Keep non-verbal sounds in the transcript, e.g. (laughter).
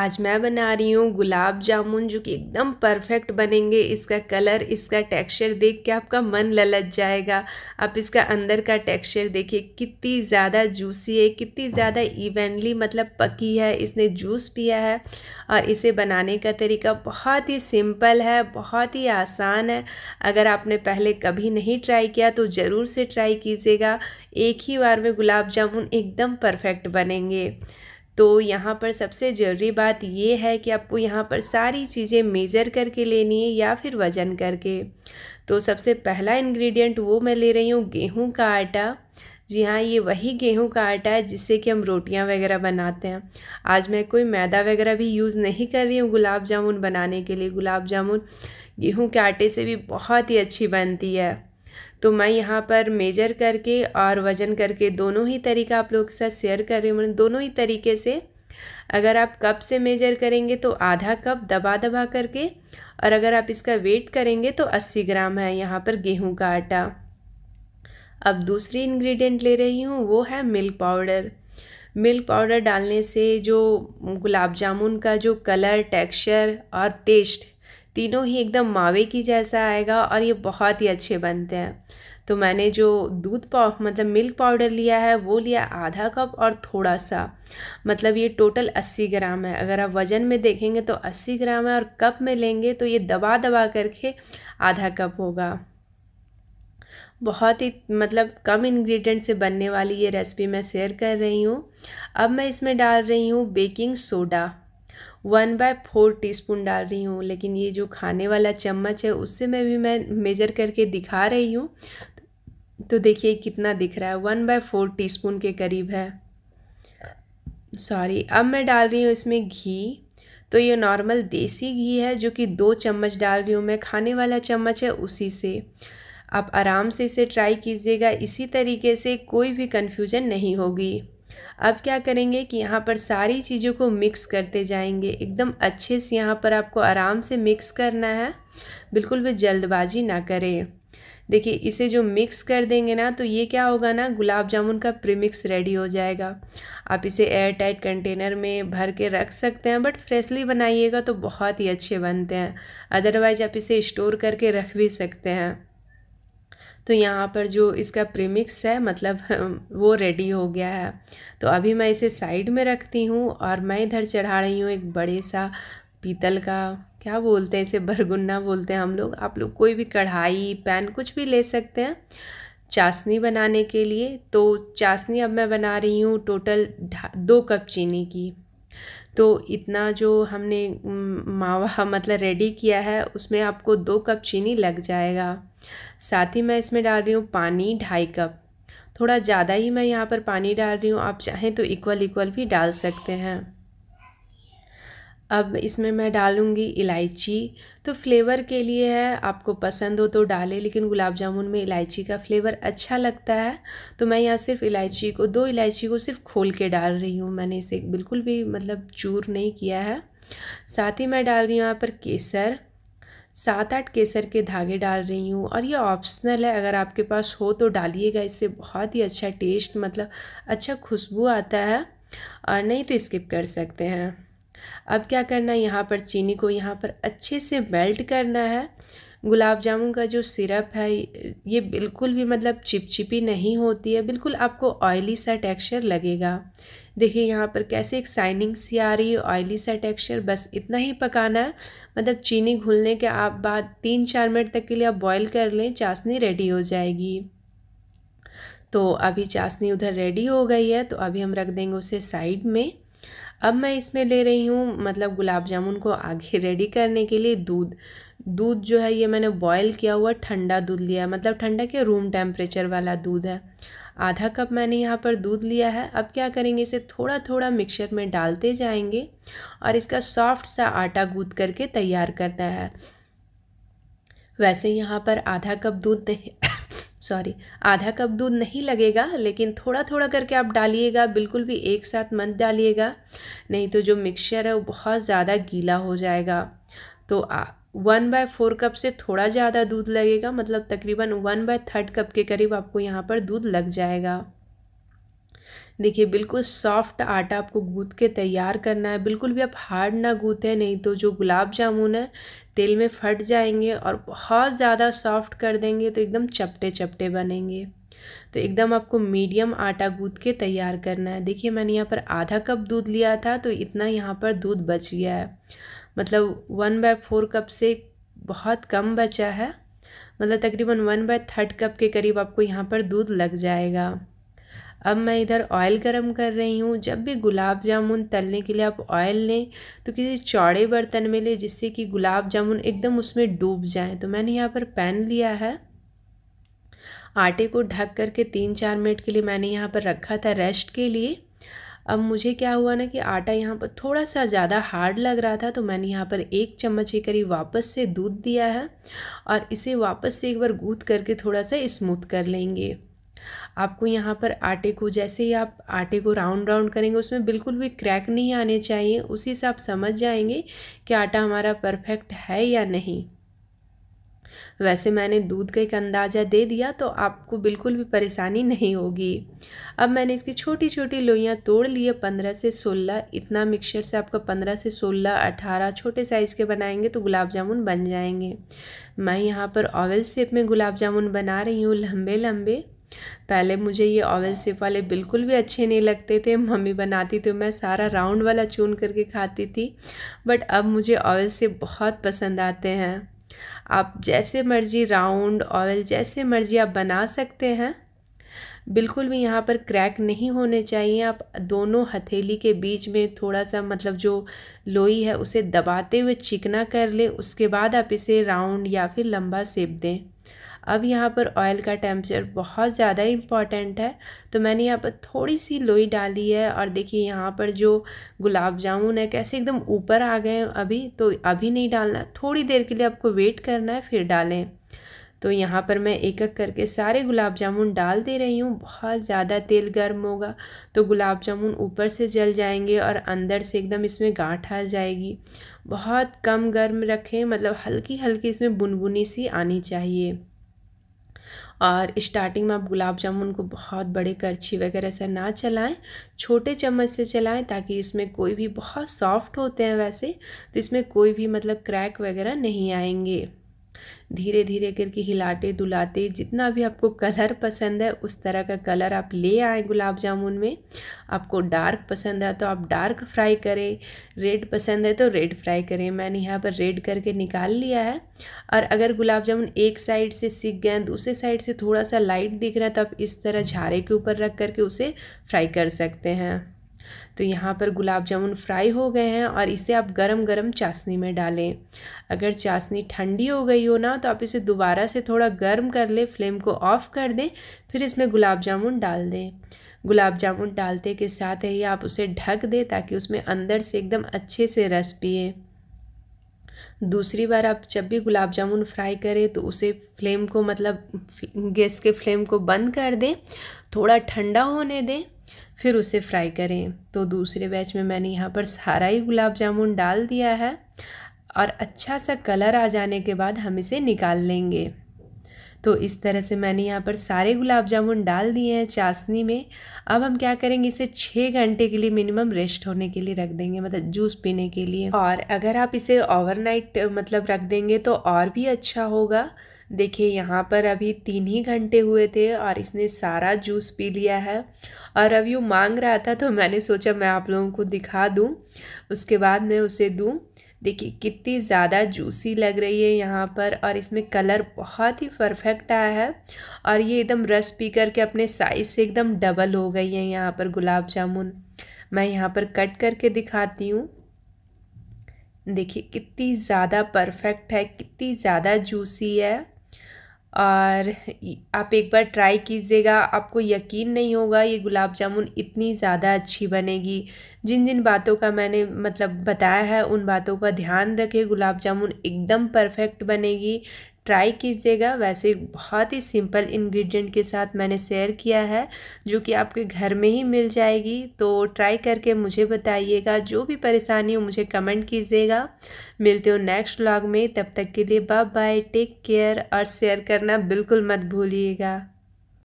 आज मैं बना रही हूँ गुलाब जामुन जो कि एकदम परफेक्ट बनेंगे इसका कलर इसका टेक्सचर देख के आपका मन ललच जाएगा आप इसका अंदर का टेक्सचर देखिए कितनी ज़्यादा जूसी है कितनी ज़्यादा इवेंटली मतलब पकी है इसने जूस पिया है और इसे बनाने का तरीका बहुत ही सिंपल है बहुत ही आसान है अगर आपने पहले कभी नहीं ट्राई किया तो ज़रूर से ट्राई कीजिएगा एक ही बार में गुलाब जामुन एकदम परफेक्ट बनेंगे तो यहाँ पर सबसे ज़रूरी बात ये है कि आपको यहाँ पर सारी चीज़ें मेजर करके लेनी है या फिर वज़न करके तो सबसे पहला इंग्रेडिएंट वो मैं ले रही हूँ गेहूँ का आटा जी हाँ ये वही गेहूँ का आटा है जिससे कि हम रोटियाँ वगैरह बनाते हैं आज मैं कोई मैदा वगैरह भी यूज़ नहीं कर रही हूँ गुलाब जामुन बनाने के लिए गुलाब जामुन गेहूँ के आटे से भी बहुत ही अच्छी बनती है तो मैं यहाँ पर मेजर करके और वज़न करके दोनों ही तरीका आप लोगों के साथ शेयर कर रही हूँ मतलब दोनों ही तरीके से अगर आप कप से मेजर करेंगे तो आधा कप दबा दबा करके और अगर आप इसका वेट करेंगे तो 80 ग्राम है यहाँ पर गेहूं का आटा अब दूसरी इंग्रेडिएंट ले रही हूँ वो है मिल्क पाउडर मिल्क पाउडर डालने से जो गुलाब जामुन का जो कलर टेक्सचर और टेस्ट तीनों ही एकदम मावे की जैसा आएगा और ये बहुत ही अच्छे बनते हैं तो मैंने जो दूध पाउ मतलब मिल्क पाउडर लिया है वो लिया आधा कप और थोड़ा सा मतलब ये टोटल अस्सी ग्राम है अगर आप वज़न में देखेंगे तो अस्सी ग्राम है और कप में लेंगे तो ये दबा दबा करके आधा कप होगा बहुत ही मतलब कम इंग्रेडिएंट से बनने वाली ये रेसिपी मैं शेयर कर रही हूँ अब मैं इसमें डाल रही हूँ baking soda one by four T डाल रही हूँ लेकिन ये जो खाने वाला चम्मच है उससे मैं भी मैं मेजर करके दिखा रही हूँ तो देखिए कितना दिख रहा है वन बाय फोर टी के करीब है सॉरी अब मैं डाल रही हूँ इसमें घी तो ये नॉर्मल देसी घी है जो कि दो चम्मच डाल रही हूँ मैं खाने वाला चम्मच है उसी से आप आराम से इसे ट्राई कीजिएगा इसी तरीके से कोई भी कन्फ्यूजन नहीं होगी अब क्या करेंगे कि यहाँ पर सारी चीज़ों को मिक्स करते जाएंगे एकदम अच्छे से यहाँ पर आपको आराम से मिक्स करना है बिल्कुल भी जल्दबाजी ना करें देखिए इसे जो मिक्स कर देंगे ना तो ये क्या होगा ना गुलाब जामुन का प्रीमिक्स रेडी हो जाएगा आप इसे एयर टाइट कंटेनर में भर के रख सकते हैं बट फ्रेशली बनाइएगा तो बहुत ही अच्छे बनते हैं अदरवाइज़ आप इसे स्टोर करके रख भी सकते हैं तो यहाँ पर जो इसका प्रीमिक्स है मतलब वो रेडी हो गया है तो अभी मैं इसे साइड में रखती हूँ और मैं इधर चढ़ा रही हूँ एक बड़े सा पीतल का क्या बोलते हैं इसे बरगुन्ना बोलते हैं हम लोग आप लोग कोई भी कढ़ाई पैन कुछ भी ले सकते हैं चाशनी बनाने के लिए तो चाशनी अब मैं बना रही हूँ टोटल दो कप चीनी की तो इतना जो हमने मावा मतलब रेडी किया है उसमें आपको दो कप चीनी लग जाएगा साथ ही मैं इसमें डाल रही हूँ पानी ढाई कप थोड़ा ज़्यादा ही मैं यहाँ पर पानी डाल रही हूँ आप चाहें तो इक्वल इक्वल भी डाल सकते हैं अब इसमें मैं डालूँगी इलायची तो फ्लेवर के लिए है आपको पसंद हो तो डालें लेकिन गुलाब जामुन में इलायची का फ्लेवर अच्छा लगता है तो मैं यहाँ सिर्फ इलायची को दो इलायची को सिर्फ खोल के डाल रही हूँ मैंने इसे बिल्कुल भी मतलब चूर नहीं किया है साथ ही मैं डाल रही हूँ यहाँ पर केसर सात आठ केसर के धागे डाल रही हूँ और ये ऑप्शनल है अगर आपके पास हो तो डालिएगा इससे बहुत ही अच्छा टेस्ट मतलब अच्छा खुशबू आता है और नहीं तो स्किप कर सकते हैं अब क्या करना है यहाँ पर चीनी को यहाँ पर अच्छे से मेल्ट करना है गुलाब जामुन का जो सिरप है ये बिल्कुल भी मतलब चिपचिपी नहीं होती है बिल्कुल आपको ऑयली सा टेक्सचर लगेगा देखिए यहाँ पर कैसे एक साइनिंग सी आ रही है ऑयली सा टेक्सचर बस इतना ही पकाना है मतलब चीनी घुलने के आप बाद तीन चार मिनट तक के लिए आप बॉयल कर लें चाशनी रेडी हो जाएगी तो अभी चाशनी उधर रेडी हो गई है तो अभी हम रख देंगे उसे साइड में अब मैं इसमें ले रही हूँ मतलब गुलाब जामुन को आगे रेडी (laughs) करने के लिए दूध दूध जो है ये मैंने बॉयल किया हुआ ठंडा दूध लिया मतलब ठंडा के रूम टेम्परेचर वाला दूध है आधा कप मैंने यहाँ पर दूध लिया है अब क्या करेंगे इसे थोड़ा थोड़ा मिक्सर में डालते जाएंगे और इसका सॉफ्ट सा आटा गूँद करके तैयार करना है वैसे यहाँ पर आधा कप दूध नहीं सॉरी आधा कप दूध नहीं लगेगा लेकिन थोड़ा थोड़ा करके आप डालिएगा बिल्कुल भी एक साथ मत डालिएगा नहीं तो जो मिक्सचर है वो बहुत ज़्यादा गीला हो जाएगा तो आ, वन बाय फोर कप से थोड़ा ज़्यादा दूध लगेगा मतलब तकरीबन वन बाय थर्ड कप के करीब आपको यहाँ पर दूध लग जाएगा देखिए बिल्कुल सॉफ्ट आटा आपको गूँथ के तैयार करना है बिल्कुल भी आप हार्ड ना गूँथें नहीं तो जो गुलाब जामुन है तेल में फट जाएंगे और बहुत ज़्यादा सॉफ्ट कर देंगे तो एकदम चपटे चपटे बनेंगे तो एकदम आपको मीडियम आटा गूँथ के तैयार करना है देखिए मैंने यहाँ पर आधा कप दूध लिया था तो इतना यहाँ पर दूध बच गया है मतलब वन बाय फोर कप से बहुत कम बचा है मतलब तकरीबन वन बाय थर्ड कप के करीब आपको यहाँ पर दूध लग जाएगा अब मैं इधर ऑयल गरम कर रही हूँ जब भी गुलाब जामुन तलने के लिए आप ऑयल लें तो किसी चौड़े बर्तन में लें जिससे कि गुलाब जामुन एकदम उसमें डूब जाए तो मैंने यहाँ पर पैन लिया है आटे को ढक करके तीन चार मिनट के लिए मैंने यहाँ पर रखा था रेस्ट के लिए अब मुझे क्या हुआ ना कि आटा यहाँ पर थोड़ा सा ज़्यादा हार्ड लग रहा था तो मैंने यहाँ पर एक चम्मच के करीब वापस से दूध दिया है और इसे वापस से एक बार गूद करके थोड़ा सा स्मूथ कर लेंगे आपको यहाँ पर आटे को जैसे ही आप आटे को राउंड राउंड करेंगे उसमें बिल्कुल भी क्रैक नहीं आने चाहिए उसी से आप समझ जाएंगे कि आटा हमारा परफेक्ट है या नहीं वैसे मैंने दूध का एक अंदाज़ा दे दिया तो आपको बिल्कुल भी परेशानी नहीं होगी अब मैंने इसकी छोटी छोटी लोइयाँ तोड़ लिए पंद्रह से सोलह इतना मिक्सचर से आपका पंद्रह से सोलह अठारह छोटे साइज़ के बनाएंगे तो गुलाब जामुन बन जाएंगे मैं यहाँ पर ऑवल सेप में गुलाब जामुन बना रही हूँ लंबे लंबे पहले मुझे ये ऑवल सेप वाले बिल्कुल भी अच्छे नहीं लगते थे मम्मी बनाती तो मैं सारा राउंड वाला चून करके खाती थी बट अब मुझे ऑवल सेप बहुत पसंद आते हैं आप जैसे मर्जी राउंड ऑयल जैसे मर्जी आप बना सकते हैं बिल्कुल भी यहाँ पर क्रैक नहीं होने चाहिए आप दोनों हथेली के बीच में थोड़ा सा मतलब जो लोई है उसे दबाते हुए चिकना कर लें उसके बाद आप इसे राउंड या फिर लंबा सेप दें अब यहाँ पर ऑयल का टेम्परेचर बहुत ज़्यादा इम्पॉर्टेंट है तो मैंने यहाँ पर थोड़ी सी लोई डाली है और देखिए यहाँ पर जो गुलाब जामुन है कैसे एकदम ऊपर आ गए अभी तो अभी नहीं डालना थोड़ी देर के लिए आपको वेट करना है फिर डालें तो यहाँ पर मैं एक एक करके सारे गुलाब जामुन डाल दे रही हूँ बहुत ज़्यादा तेल गर्म होगा तो गुलाब जामुन ऊपर से जल जाएंगे और अंदर से एकदम इसमें गांठ आ जाएगी बहुत कम गर्म रखें मतलब हल्की हल्की इसमें बुनबुनी सी आनी चाहिए और स्टार्टिंग में आप गुलाब जामुन को बहुत बड़े करछी वगैरह से ना चलाएं छोटे चम्मच से चलाएं ताकि इसमें कोई भी बहुत सॉफ्ट होते हैं वैसे तो इसमें कोई भी मतलब क्रैक वगैरह नहीं आएंगे धीरे धीरे करके हिलाते दुलाते जितना भी आपको कलर पसंद है उस तरह का कलर आप ले आए गुलाब जामुन में आपको डार्क पसंद है तो आप डार्क फ्राई करें रेड पसंद है तो रेड फ्राई करें मैंने यहाँ पर रेड करके निकाल लिया है और अगर गुलाब जामुन एक साइड से सीख गए दूसरे साइड से थोड़ा सा लाइट दिख रहा है तो आप इस तरह झारे के ऊपर रख करके उसे फ्राई कर सकते हैं तो यहाँ पर गुलाब जामुन फ्राई हो गए हैं और इसे आप गरम गरम चाशनी में डालें अगर चाशनी ठंडी हो गई हो ना तो आप इसे दोबारा से थोड़ा गर्म कर लें फ्लेम को ऑफ़ कर दें फिर इसमें गुलाब जामुन डाल दें गुलाब जामुन डालते के साथ ही आप उसे ढक दें ताकि उसमें अंदर से एकदम अच्छे से रस पिए दूसरी बार आप जब भी गुलाब जामुन फ्राई करें तो उसे फ्लेम को मतलब गैस के फ्लेम को बंद कर दें थोड़ा ठंडा होने दें फिर उसे फ्राई करें तो दूसरे बैच में मैंने यहाँ पर सारा ही गुलाब जामुन डाल दिया है और अच्छा सा कलर आ जाने के बाद हम इसे निकाल लेंगे तो इस तरह से मैंने यहाँ पर सारे गुलाब जामुन डाल दिए हैं चाशनी में अब हम क्या करेंगे इसे छः घंटे के लिए मिनिमम रेस्ट होने के लिए रख देंगे मतलब जूस पीने के लिए और अगर आप इसे ओवरनाइट मतलब रख देंगे तो और भी अच्छा होगा देखिए यहाँ पर अभी तीन ही घंटे हुए थे और इसने सारा जूस पी लिया है और अब वो मांग रहा था तो मैंने सोचा मैं आप लोगों को दिखा दूँ उसके बाद मैं उसे दूँ देखिए कितनी ज़्यादा जूसी लग रही है यहाँ पर और इसमें कलर बहुत ही परफेक्ट आया है और ये एकदम रस पी करके अपने साइज़ से एकदम डबल हो गई है यहाँ पर गुलाब जामुन मैं यहाँ पर कट करके दिखाती हूँ देखिए कितनी ज़्यादा परफेक्ट है कितनी ज़्यादा जूसी है और आप एक बार ट्राई कीजिएगा आपको यकीन नहीं होगा ये गुलाब जामुन इतनी ज़्यादा अच्छी बनेगी जिन जिन बातों का मैंने मतलब बताया है उन बातों का ध्यान रखें गुलाब जामुन एकदम परफेक्ट बनेगी ट्राई कीजिएगा वैसे बहुत ही सिंपल इंग्रेडिएंट के साथ मैंने शेयर किया है जो कि आपके घर में ही मिल जाएगी तो ट्राई करके मुझे बताइएगा जो भी परेशानी हो मुझे कमेंट कीजिएगा मिलते हो नेक्स्ट व्लॉग में तब तक के लिए बाय बाय टेक केयर और शेयर करना बिल्कुल मत भूलिएगा